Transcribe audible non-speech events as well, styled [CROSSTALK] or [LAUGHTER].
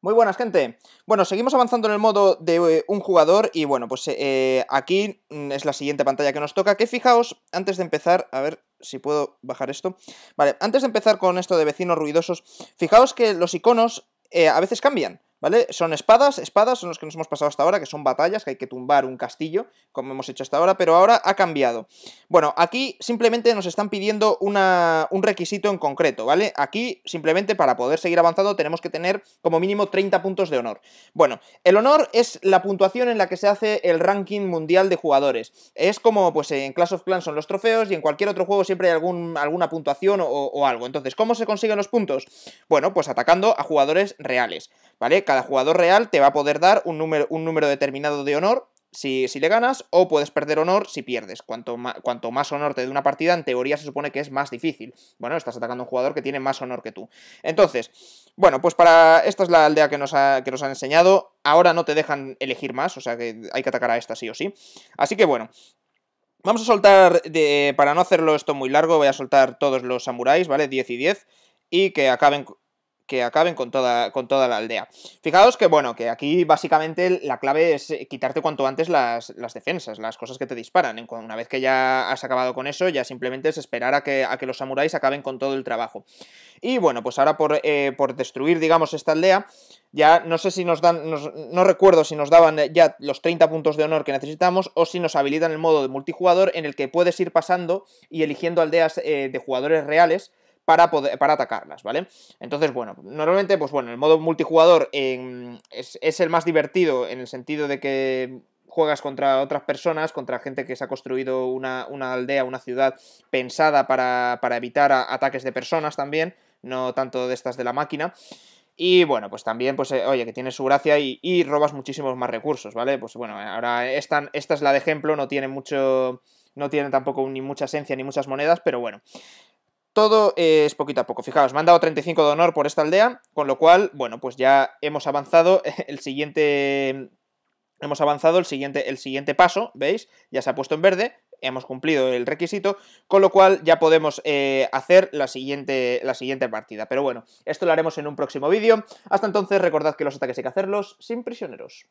Muy buenas, gente. Bueno, seguimos avanzando en el modo de eh, un jugador y bueno, pues eh, eh, aquí mm, es la siguiente pantalla que nos toca, que fijaos, antes de empezar, a ver si puedo bajar esto. Vale, antes de empezar con esto de vecinos ruidosos, fijaos que los iconos a veces cambian. ¿Vale? Son espadas, espadas son los que nos hemos pasado hasta ahora, que son batallas, que hay que tumbar un castillo, como hemos hecho hasta ahora, pero ahora ha cambiado. Bueno, aquí simplemente nos están pidiendo un requisito en concreto, ¿vale? Aquí simplemente para poder seguir avanzando tenemos que tener como mínimo 30 puntos de honor. Bueno, el honor es la puntuación en la que se hace el ranking mundial de jugadores. Es como pues en Clash of Clans son los trofeos y en cualquier otro juego siempre hay alguna puntuación o, algo. Entonces, ¿cómo se consiguen los puntos? Bueno, pues atacando a jugadores reales, ¿vale? Cada jugador real te va a poder dar un número, un número determinado de honor si, le ganas, o puedes perder honor si pierdes. Cuanto, cuanto más honor te dé una partida, en teoría se supone que es más difícil. Bueno, estás atacando a un jugador que tiene más honor que tú. Entonces, bueno, pues para. Esta es la aldea que nos, nos han enseñado. Ahora no te dejan elegir más, o sea que hay que atacar a esta sí o sí. Así que bueno, Vamos a soltar, de, para no hacerlo esto muy largo, voy a soltar todos los samuráis, ¿vale? 10 y 10, y que acaben que acaben con toda, con toda la aldea. Fijaos que, bueno, que aquí básicamente la clave es eh, quitarte cuanto antes las, defensas, las cosas que te disparan. Una vez que ya has acabado con eso, ya simplemente es esperar a que, los samuráis acaben con todo el trabajo. Y bueno, pues ahora por, eh, destruir, digamos, esta aldea, ya no sé si nos dan, no recuerdo si nos daban eh, ya los 30 puntos de honor que necesitamos o si nos habilitan el modo de multijugador en el que puedes ir pasando y eligiendo aldeas de jugadores reales para, para atacarlas, ¿vale? Entonces, bueno, normalmente, pues bueno, el modo multijugador em, es, el más divertido en el sentido de que juegas contra otras personas, contra gente que se ha construido una, aldea, una ciudad pensada para, evitar ataques de personas también, no tanto de estas de la máquina. Y bueno, pues también, pues eh, oye, que tiene su gracia y, robas muchísimos más recursos, ¿vale? Pues bueno, eh, ahora esta es la de ejemplo, no tiene mucho, no tiene tampoco ni mucha esencia ni muchas monedas, pero bueno todo es poquito a poco. Fijaos, me han dado 35 de honor por esta aldea, con lo cual, bueno, pues ya hemos avanzado [LAUGHS] el siguiente... Hemos avanzado el siguiente, el siguiente paso, ¿veis? Ya se ha puesto en verde, hemos cumplido el requisito, con lo cual ya podemos eh, hacer la siguiente, la siguiente partida. Pero bueno, esto lo haremos en un próximo vídeo. Hasta entonces, recordad que los ataques hay que hacerlos sin prisioneros.